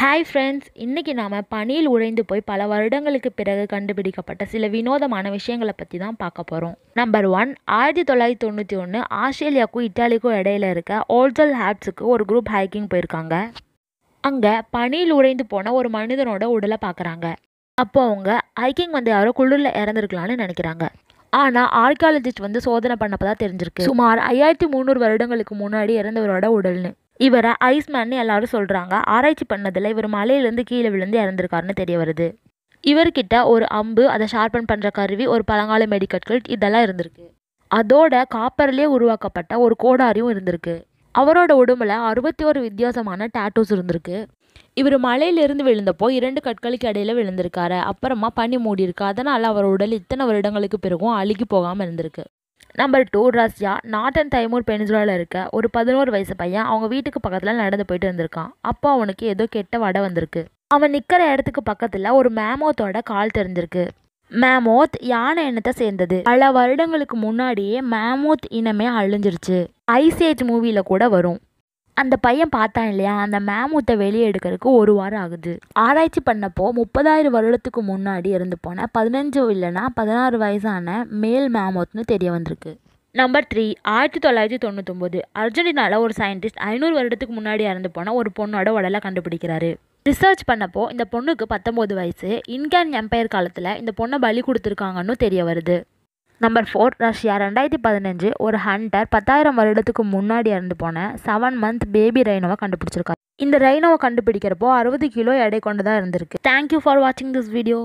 hi friends இன்றைக்கி நாம் பனியில் உழைந்து போய் பல வருடங்களுக்கு பிறகு கண்டுபிடிக்கப்பட்ட சில வினோதமான விஷயங்களை பற்றி தான் பார்க்க போகிறோம் நம்பர் ஒன் ஆயிரத்தி தொள்ளாயிரத்தி தொண்ணூற்றி ஒன்று ஆஸ்திரேலியாவுக்கும் இட்டாலிக்கும் இடையில இருக்க ஓல்சல் ஹேப்ஸுக்கு ஒரு குரூப் ஹைக்கிங் போயிருக்காங்க அங்கே பனியில் உழைந்து போன ஒரு மனிதனோட உடலை பார்க்குறாங்க அப்போ அவங்க ஹைக்கிங் வந்து யாரோ குளிரில் இறந்துருக்கலான்னு நினைக்கிறாங்க ஆனால் ஆர்கியாலஜிஸ்ட் வந்து சோதனை பண்ணப்போ தான் தெரிஞ்சிருக்கு சுமார் ஐயாயிரத்தி முந்நூறு வருடங்களுக்கு முன்னாடி இறந்தவரோட உடல்னு இவரை ஐஸ்மேன் எல்லாரும் சொல்கிறாங்க ஆராய்ச்சி பண்ணதில் இவர் மலையிலேருந்து கீழே விழுந்து இறந்துருக்காருன்னு தெரிய வருது இவர்கிட்ட ஒரு அம்பு அதை ஷார்பன் பண்ணுற கருவி ஒரு பழங்கால மெடிக்கட்கள் இதெல்லாம் இருந்திருக்கு அதோட காப்பர்லேயே உருவாக்கப்பட்ட ஒரு கோடாரியும் இருந்திருக்கு அவரோட உடம்புல அறுபத்தி ஒரு வித்தியாசமான டேட்டூஸ் இருந்திருக்கு இவர் மலையிலிருந்து விழுந்தப்போ இரண்டு கற்களுக்கு இடையில விழுந்திருக்காரு அப்புறமா பனி மூடி இருக்கு அதனால் அவர் உடல் இத்தனை வருடங்களுக்கு பிறகும் அழுகி போகாமல் இருந்திருக்கு நம்பர் டூ ரஷ்யா நாட்டன் தைமூர் பெனிசுலாவில் இருக்க ஒரு பதினோரு வயசு பையன் அவங்க வீட்டுக்கு பக்கத்தில் நடந்து போயிட்டு வந்திருக்கான் அப்போ அவனுக்கு ஏதோ கெட்ட வடை வந்திருக்கு அவன் நிற்கிற இடத்துக்கு பக்கத்தில் ஒரு மேமோத்தோட கால் தெரிஞ்சிருக்கு மேமோத் யானை இனத்தை சேர்ந்தது பல வருடங்களுக்கு முன்னாடியே மேமோத் இனமே அழிஞ்சிருச்சு ஐசேஜ் மூவியில் கூட வரும் அந்த பையன் பார்த்தான் இல்லையா அந்த மேமூத்தை வெளியே எடுக்கிறதுக்கு ஒரு வாரம் ஆகுது ஆராய்ச்சி பண்ணப்போ முப்பதாயிரம் வருடத்துக்கு முன்னாடி இருந்து போன பதினஞ்சு இல்லைன்னா பதினாறு வயசான மேல் மேமூத்னு தெரிய வந்திருக்கு நம்பர் த்ரீ ஆயிரத்தி தொள்ளாயிரத்தி தொண்ணூத்தொம்பது அர்ஜென்டினாவில் ஒரு சயின்டிஸ்ட் ஐநூறு வருடத்துக்கு முன்னாடி இறந்து போன ஒரு பொண்ணோட உடலை கண்டுபிடிக்கிறாரு ரிசர்ச் பண்ணப்போ இந்த பொண்ணுக்கு பத்தொம்போது வயசு இன்கேன் எம்பையர் காலத்தில் இந்த பொண்ணை பலி கொடுத்துருக்காங்கன்னு தெரிய வருது நம்பர் ஃபோர் ரஷ்யா ரெண்டாயிரத்தி பதினஞ்சு ஒரு ஹண்டர் பத்தாயிரம் வருடத்துக்கு முன்னாடி இறந்து போன செவன் மந்த் பேபி ரெய்னோவை கண்டுபிடிச்சிருக்காரு இந்த ரெய்னோவை கண்டுபிடிக்கிறப்போ அறுபது கிலோ எடை தான் இருந்திருக்கு தேங்க்யூ ஃபார் வாட்சிங் திஸ் வீடியோ